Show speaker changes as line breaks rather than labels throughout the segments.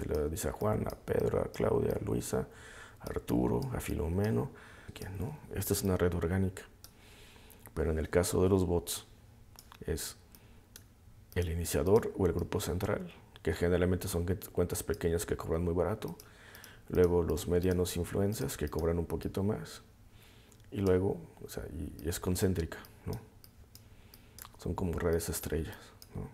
Se le dice a Juan, a Pedro, a Claudia, a Luisa, a Arturo, a Filomeno. ¿Quién no? Esta es una red orgánica. Pero en el caso de los bots, es el iniciador o el grupo central, que generalmente son cuentas pequeñas que cobran muy barato. Luego los medianos influencers que cobran un poquito más. Y luego, o sea, y, es concéntrica, ¿no? Son como redes estrellas, ¿no?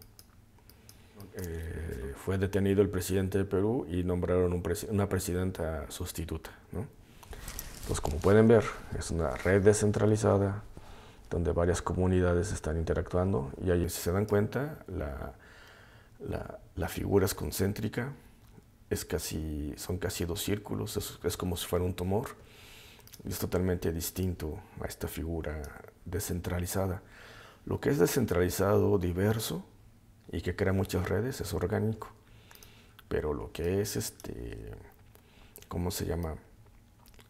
Eh, fue detenido el presidente de Perú y nombraron una presidenta sustituta. Entonces, como pueden ver, es una red descentralizada donde varias comunidades están interactuando y ahí, si se dan cuenta, la, la, figura es concéntrica, es casi, son casi dos círculos, es, como si fuera un tumor es totalmente distinto a esta figura descentralizada. Lo que es descentralizado, diverso, y que crea muchas redes es orgánico. Pero lo que es este, ¿cómo se llama?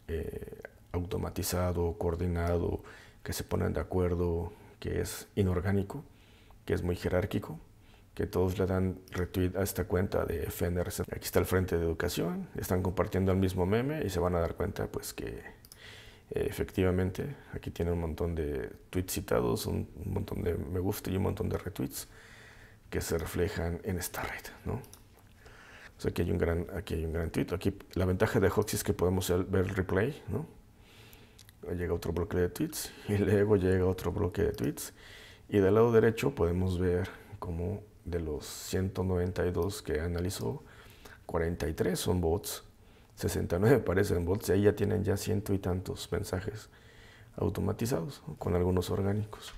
Eh, automatizado, coordinado, que se ponen de acuerdo, que es inorgánico, que es muy jerárquico, que todos le dan retweet a esta cuenta de FNRC. Aquí está el Frente de Educación, están compartiendo el mismo meme y se van a dar cuenta pues que eh, efectivamente aquí tiene un montón de tweets citados, un, montón de me gusta y un montón de retweets que se reflejan en esta red, ¿no? aquí hay un gran, aquí hay un gran tuit. Aquí la ventaja de Hoxie es que podemos ver el replay, ¿no? Llega otro bloque de tweets y luego llega otro bloque de tweets. Y del lado derecho podemos ver como de los 192 que analizó, 43 son bots, 69 parecen bots y ahí ya tienen ya ciento y tantos mensajes automatizados, con algunos orgánicos.